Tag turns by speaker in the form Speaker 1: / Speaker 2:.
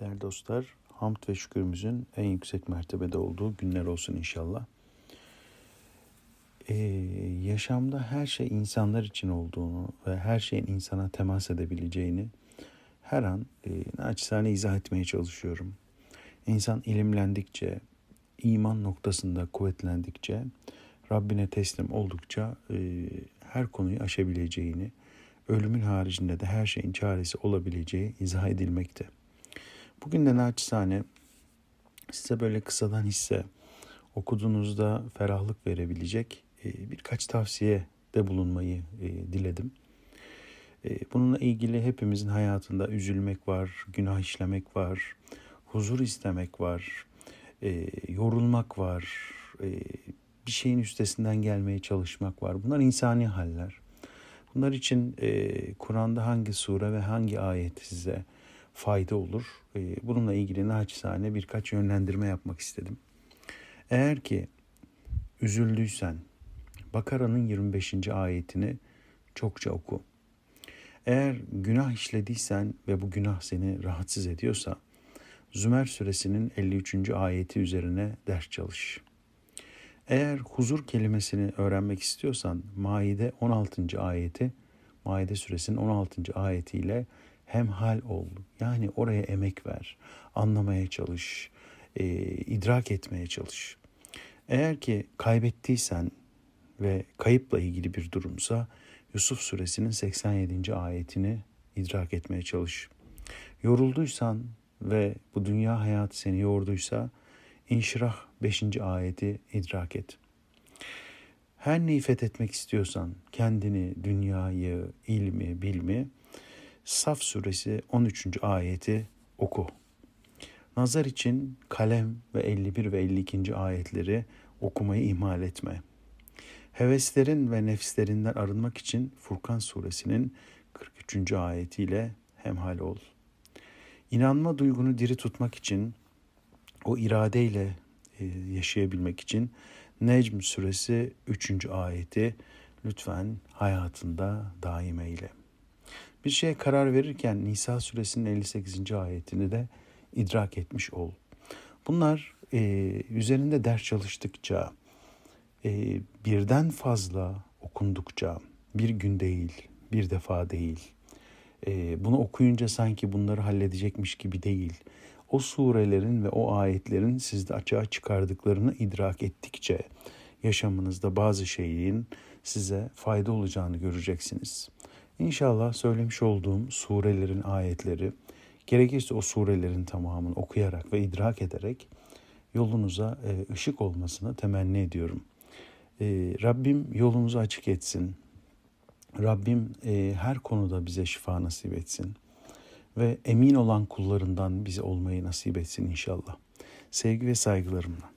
Speaker 1: Değerli dostlar, hamd ve şükürümüzün en yüksek mertebede olduğu günler olsun inşallah. Ee, yaşamda her şey insanlar için olduğunu ve her şeyin insana temas edebileceğini her an e, naçizane izah etmeye çalışıyorum. İnsan ilimlendikçe, iman noktasında kuvvetlendikçe, Rabbine teslim oldukça e, her konuyu aşabileceğini, ölümün haricinde de her şeyin çaresi olabileceği izah edilmekte. Bugün de naçizane size böyle kısadan hisse okuduğunuzda ferahlık verebilecek e, birkaç tavsiye de bulunmayı e, diledim. E, bununla ilgili hepimizin hayatında üzülmek var, günah işlemek var, huzur istemek var, yorulmak var, bir şeyin üstesinden gelmeye çalışmak var. Bunlar insani haller. Bunlar için Kur'an'da hangi sure ve hangi ayet size fayda olur. Ee, bununla ilgili naçizane birkaç yönlendirme yapmak istedim. Eğer ki üzüldüysen Bakara'nın 25. ayetini çokça oku. Eğer günah işlediysen ve bu günah seni rahatsız ediyorsa Zümer suresinin 53. ayeti üzerine ders çalış. Eğer huzur kelimesini öğrenmek istiyorsan Maide 16. ayeti Maide suresinin 16. ayetiyle hemhal ol. Yani oraya emek ver, anlamaya çalış, e, idrak etmeye çalış. Eğer ki kaybettiysen ve kayıpla ilgili bir durumsa Yusuf suresinin 87. ayetini idrak etmeye çalış. Yorulduysan ve bu dünya hayatı seni yorduysa İnşirah 5. ayeti idrak et. Her neyi fethetmek istiyorsan kendini, dünyayı, ilmi, bilmi Saf suresi 13. ayeti oku. Nazar için kalem ve 51 ve 52. ayetleri okumayı ihmal etme. Heveslerin ve nefslerinden arınmak için Furkan suresinin 43. ayetiyle hemhal ol. İnanma duygunu diri tutmak için o iradeyle e, yaşayabilmek için Necm suresi 3. ayeti lütfen hayatında daim eyle bir şeye karar verirken Nisa suresinin 58. ayetini de idrak etmiş ol. Bunlar e, üzerinde ders çalıştıkça, e, birden fazla okundukça, bir gün değil, bir defa değil, e, bunu okuyunca sanki bunları halledecekmiş gibi değil, o surelerin ve o ayetlerin sizde açığa çıkardıklarını idrak ettikçe yaşamınızda bazı şeyin size fayda olacağını göreceksiniz.'' İnşallah söylemiş olduğum surelerin ayetleri gerekirse o surelerin tamamını okuyarak ve idrak ederek yolunuza e, ışık olmasını temenni ediyorum. E, Rabbim yolumuzu açık etsin. Rabbim e, her konuda bize şifa nasip etsin. Ve emin olan kullarından bize olmayı nasip etsin inşallah. Sevgi ve saygılarımla.